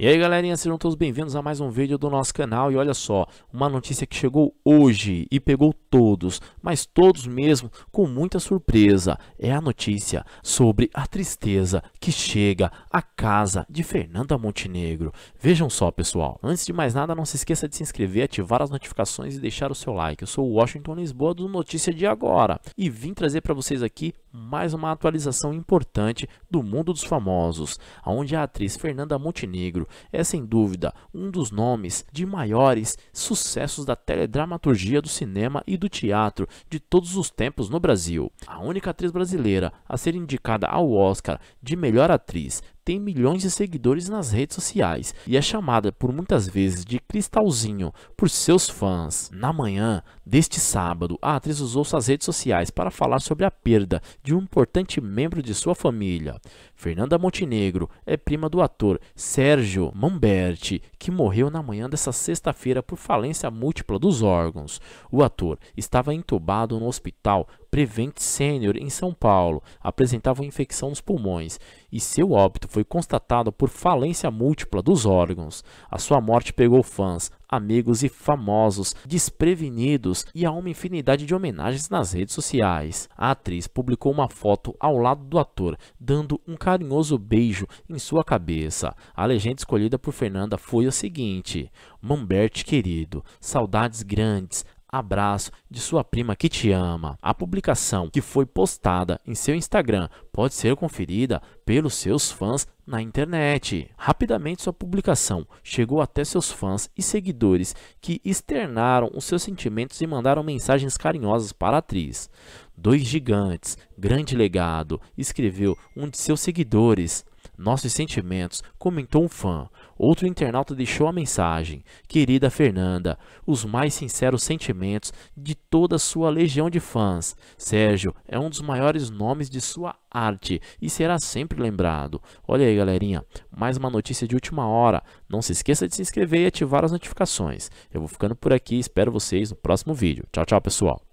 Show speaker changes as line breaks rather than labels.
E aí galerinha, sejam todos bem-vindos a mais um vídeo do nosso canal e olha só, uma notícia que chegou hoje e pegou todos, mas todos mesmo com muita surpresa. É a notícia sobre a tristeza que chega à casa de Fernanda Montenegro. Vejam só, pessoal. Antes de mais nada, não se esqueça de se inscrever, ativar as notificações e deixar o seu like. Eu sou o Washington Lisboa do Notícia de Agora e vim trazer para vocês aqui mais uma atualização importante do mundo dos famosos, onde a atriz Fernanda Montenegro é sem dúvida um dos nomes de maiores sucessos da teledramaturgia do cinema e do teatro de todos os tempos no Brasil. A única atriz brasileira a ser indicada ao Oscar de melhor atriz tem milhões de seguidores nas redes sociais e é chamada por muitas vezes de Cristalzinho por seus fãs. Na manhã deste sábado, a atriz usou suas redes sociais para falar sobre a perda de um importante membro de sua família. Fernanda Montenegro é prima do ator Sérgio Mamberti, que morreu na manhã dessa sexta-feira por falência múltipla dos órgãos. O ator estava entubado no hospital Prevent Sênior em São Paulo, apresentava infecção nos pulmões e seu óbito foi foi constatado por falência múltipla dos órgãos. A sua morte pegou fãs, amigos e famosos desprevenidos e há uma infinidade de homenagens nas redes sociais. A atriz publicou uma foto ao lado do ator, dando um carinhoso beijo em sua cabeça. A legenda escolhida por Fernanda foi a seguinte: Mambert querido, saudades grandes, abraço de sua prima que te ama. A publicação que foi postada em seu Instagram pode ser conferida pelos seus fãs na internet. Rapidamente sua publicação chegou até seus fãs e seguidores que externaram os seus sentimentos e mandaram mensagens carinhosas para a atriz. Dois gigantes, grande legado, escreveu um de seus seguidores. Nossos sentimentos, comentou um fã. Outro internauta deixou a mensagem: Querida Fernanda, os mais sinceros sentimentos de toda sua legião de fãs. Sérgio é um dos maiores nomes de sua arte e será sempre lembrado. Olha aí, galerinha, mais uma notícia de última hora. Não se esqueça de se inscrever e ativar as notificações. Eu vou ficando por aqui, espero vocês no próximo vídeo. Tchau, tchau, pessoal.